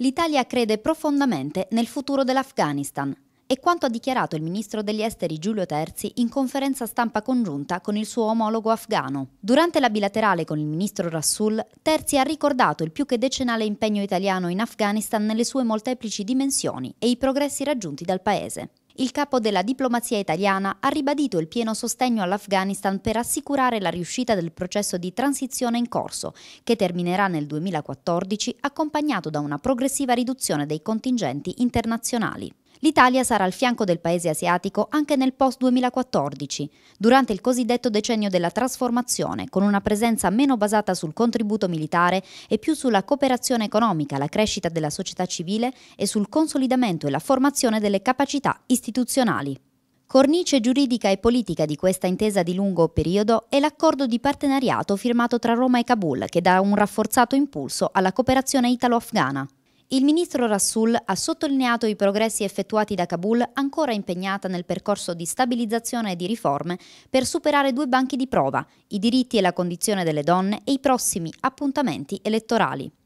l'Italia crede profondamente nel futuro dell'Afghanistan. È quanto ha dichiarato il ministro degli esteri Giulio Terzi in conferenza stampa congiunta con il suo omologo afgano. Durante la bilaterale con il ministro Rassul, Terzi ha ricordato il più che decennale impegno italiano in Afghanistan nelle sue molteplici dimensioni e i progressi raggiunti dal paese il capo della diplomazia italiana ha ribadito il pieno sostegno all'Afghanistan per assicurare la riuscita del processo di transizione in corso, che terminerà nel 2014 accompagnato da una progressiva riduzione dei contingenti internazionali. L'Italia sarà al fianco del paese asiatico anche nel post-2014, durante il cosiddetto decennio della trasformazione, con una presenza meno basata sul contributo militare e più sulla cooperazione economica, la crescita della società civile e sul consolidamento e la formazione delle capacità istituzionali. Cornice giuridica e politica di questa intesa di lungo periodo è l'accordo di partenariato firmato tra Roma e Kabul che dà un rafforzato impulso alla cooperazione italo-afghana. Il ministro Rassul ha sottolineato i progressi effettuati da Kabul ancora impegnata nel percorso di stabilizzazione e di riforme per superare due banchi di prova, i diritti e la condizione delle donne e i prossimi appuntamenti elettorali.